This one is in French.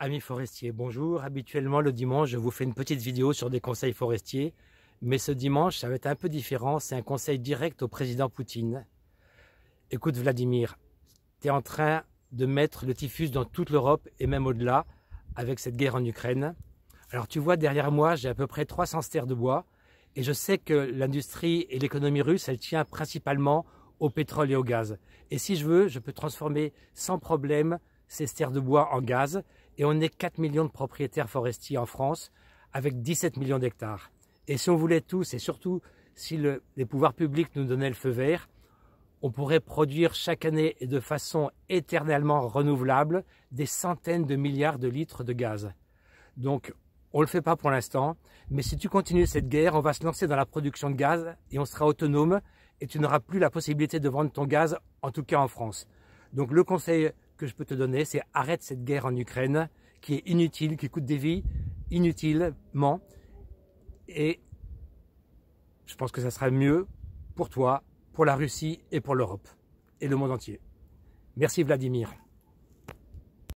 Amis forestiers, bonjour. Habituellement, le dimanche, je vous fais une petite vidéo sur des conseils forestiers. Mais ce dimanche, ça va être un peu différent. C'est un conseil direct au président Poutine. Écoute, Vladimir, tu es en train de mettre le typhus dans toute l'Europe et même au-delà avec cette guerre en Ukraine. Alors, tu vois, derrière moi, j'ai à peu près 300 stères de bois. Et je sais que l'industrie et l'économie russe, elle tient principalement au pétrole et au gaz. Et si je veux, je peux transformer sans problème ces stères de bois en gaz et on est 4 millions de propriétaires forestiers en France avec 17 millions d'hectares. Et si on voulait tous, et surtout si les pouvoirs publics nous donnaient le feu vert, on pourrait produire chaque année et de façon éternellement renouvelable des centaines de milliards de litres de gaz. Donc on ne le fait pas pour l'instant, mais si tu continues cette guerre, on va se lancer dans la production de gaz et on sera autonome et tu n'auras plus la possibilité de vendre ton gaz, en tout cas en France. Donc le conseil que je peux te donner, c'est arrête cette guerre en Ukraine qui est inutile, qui coûte des vies inutilement. Et je pense que ça sera mieux pour toi, pour la Russie et pour l'Europe et le monde entier. Merci Vladimir.